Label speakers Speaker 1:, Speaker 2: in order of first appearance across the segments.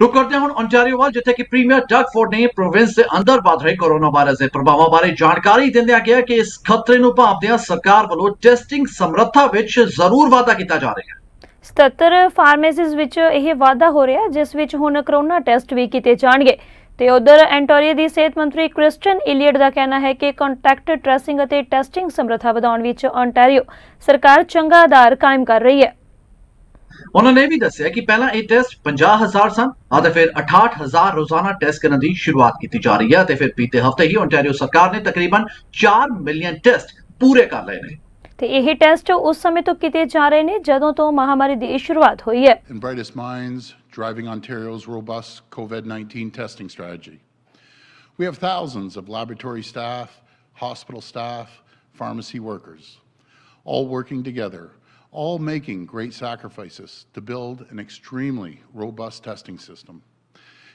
Speaker 1: ਰੁਕ ਕਰਦੇ ਹੁਣ ਓਨਟਾਰੀਓ ਵਾਲ ਜਿੱਥੇ ਕਿ ਪ੍ਰੀਮੀਅਰ ਡਗ ਫੋਰਡ ਨੇ ਪ੍ਰੋਵਿੰਸ ਦੇ ਅੰਦਰ ਵਧ ਰਹੇ ਕੋਰੋਨਾ ਵਾਇਰਸ ਦੇ ਪ੍ਰਭਾਵਾਂ ਬਾਰੇ ਜਾਣਕਾਰੀ ਦਿੰਦਿਆਂ ਕਿਹਾ ਕਿ ਇਸ ਖਤਰੇ ਨੂੰ ਆ ਸਰਕਾਰ ਵੱਲੋਂ ਟੈਸਟਿੰਗ ਸਮਰੱਥਾ ਵਿੱਚ ਜ਼ਰੂਰ ਵਾਧਾ ਕੀਤਾ ਜਾ ਰਿਹਾ ਹੈ
Speaker 2: 77 ਫਾਰਮੇਸੀਸ ਵਿੱਚ ਇਹ ਵਾਧਾ ਹੋ ਰਿਹਾ ਜਿਸ ਵਿੱਚ ਹੁਣ ਕਰੋਨਾ ਟੈਸਟ ਵੀ ਕੀਤੇ ਜਾਣਗੇ ਤੇ ਉਧਰ ਐਂਟੋਰੀਆ ਦੀ ਸਿਹਤ ਮੰਤਰੀ ਕ੍ਰਿਸਚਨ ਇਲੀਅਟ ਦਾ ਕਹਿਣਾ ਹੈ ਕਿ ਕੰਟੈਕਟ ਟ੍ਰੈਸਿੰਗ ਅਤੇ ਟੈਸਟਿੰਗ ਸਮਰੱਥਾ ਵਧਾਉਣ ਵਿੱਚ ਅੰਟਾਰੀਓ ਸਰਕਾਰ ਚੰਗਾ ਆਧਾਰ ਕਾਇਮ ਕਰ ਰਹੀ ਹੈ
Speaker 1: ਉਹਨਾਂ ਨੇ ਵੀ ਦੱਸਿਆ ਕਿ ਪਹਿਲਾਂ ਇਹ ਟੈਸਟ 50000 ਸਨ ਅਤੇ ਫਿਰ 68000 ਰੋਜ਼ਾਨਾ ਟੈਸਟ ਕਰਨ ਦੀ ਸ਼ੁਰੂਆਤ ਕੀਤੀ ਜਾ ਰਹੀ ਹੈ ਤੇ ਫਿਰ ਪੀਤੇ ਹਫਤੇ ਹੀ ਓਨਟਾਰੀਓ ਸਰਕਾਰ ਨੇ ਤਕਰੀਬਨ 4 ਮਿਲੀਅਨ
Speaker 3: ਟੈਸਟ ਪੂਰੇ ਕਰ ਲਏ ਨੇ
Speaker 2: ਤੇ ਇਹ ਟੈਸਟ ਉਸ ਸਮੇਂ ਤੋਂ ਕੀਤੇ ਜਾ ਰਹੇ ਨੇ ਜਦੋਂ ਤੋਂ ਮਹਾਮਾਰੀ ਦੀ ਸ਼ੁਰੂਆਤ ਹੋਈ ਹੈ
Speaker 3: In brightest minds driving Ontario's robust COVID-19 testing strategy. We have thousands of laboratory staff, hospital staff, pharmacy workers all working together all making great sacrifices to build an extremely robust testing system.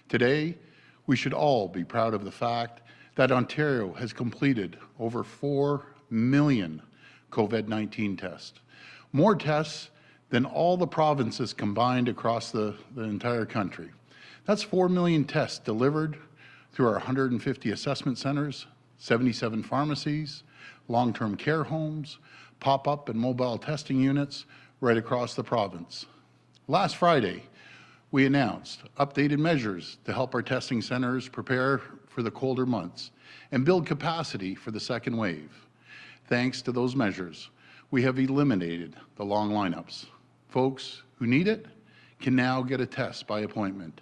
Speaker 3: Today, we should all be proud of the fact that Ontario has completed over 4 million COVID-19 tests, more tests than all the provinces combined across the, entire country. That's 4 million tests delivered through our 150 assessment centres, 77 pharmacies, long-term care homes, pop-up and mobile testing units right across the province. Last Friday, we announced updated measures to help our testing centres prepare for the colder months and build capacity for the second wave. Thanks to those measures, we have eliminated the long lineups. Folks who need it can now get a test by appointment.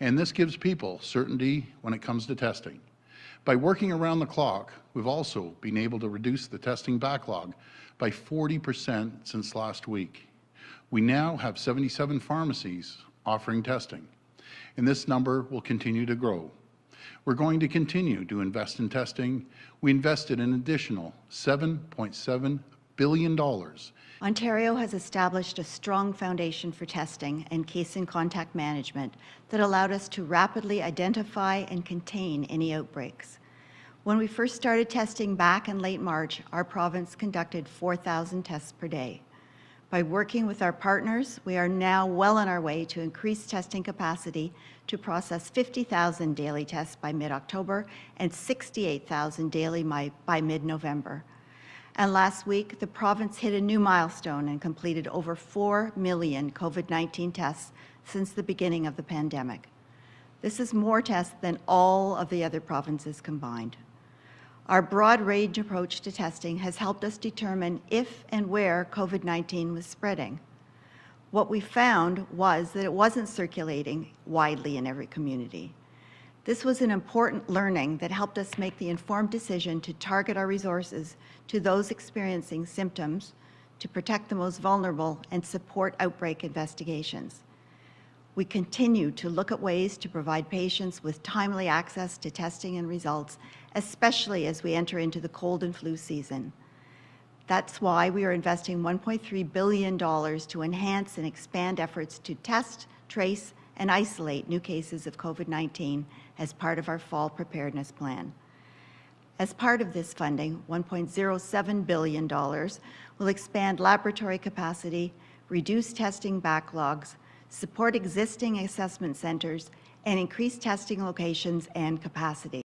Speaker 3: And this gives people certainty when it comes to testing. By working around the clock, we've also been able to reduce the testing backlog by 40% since last week. We now have 77 pharmacies offering testing, and this number will continue to grow. We're going to continue to invest in testing. We invested an additional $7.7 billion.
Speaker 4: Ontario has established a strong foundation for testing and case and contact management that allowed us to rapidly identify and contain any outbreaks. When we first started testing back in late March, our province conducted 4,000 tests per day. By working with our partners, we are now well on our way to increase testing capacity to process 50,000 daily tests by mid-October and 68,000 daily by mid-November. And last week, the province hit a new milestone and completed over 4 million COVID-19 tests since the beginning of the pandemic. This is more tests than all of the other provinces combined. Our broad range approach to testing has helped us determine if and where COVID-19 was spreading. What we found was that it wasn't circulating widely in every community. This was an important learning that helped us make the informed decision to target our resources to those experiencing symptoms to protect the most vulnerable and support outbreak investigations. We continue to look at ways to provide patients with timely access to testing and results especially as we enter into the cold and flu season. That's why we are investing $1.3 billion to enhance and expand efforts to test, trace, and isolate new cases of COVID-19 as part of our fall preparedness plan. As part of this funding, $1.07 billion will expand laboratory capacity, reduce testing backlogs, support existing assessment centers, and increase testing locations and capacity.